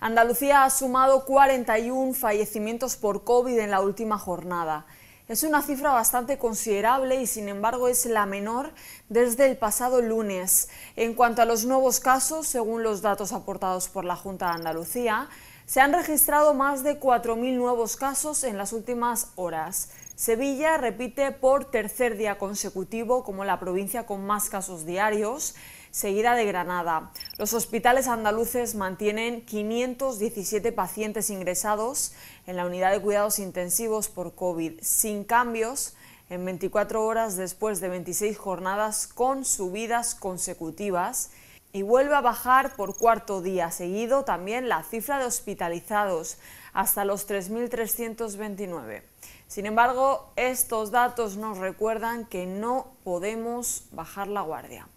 Andalucía ha sumado 41 fallecimientos por COVID en la última jornada. Es una cifra bastante considerable y sin embargo es la menor desde el pasado lunes. En cuanto a los nuevos casos, según los datos aportados por la Junta de Andalucía, se han registrado más de 4.000 nuevos casos en las últimas horas. Sevilla repite por tercer día consecutivo como la provincia con más casos diarios, seguida de Granada. Los hospitales andaluces mantienen 517 pacientes ingresados en la unidad de cuidados intensivos por COVID, sin cambios en 24 horas después de 26 jornadas con subidas consecutivas y vuelve a bajar por cuarto día seguido también la cifra de hospitalizados hasta los 3.329. Sin embargo, estos datos nos recuerdan que no podemos bajar la guardia.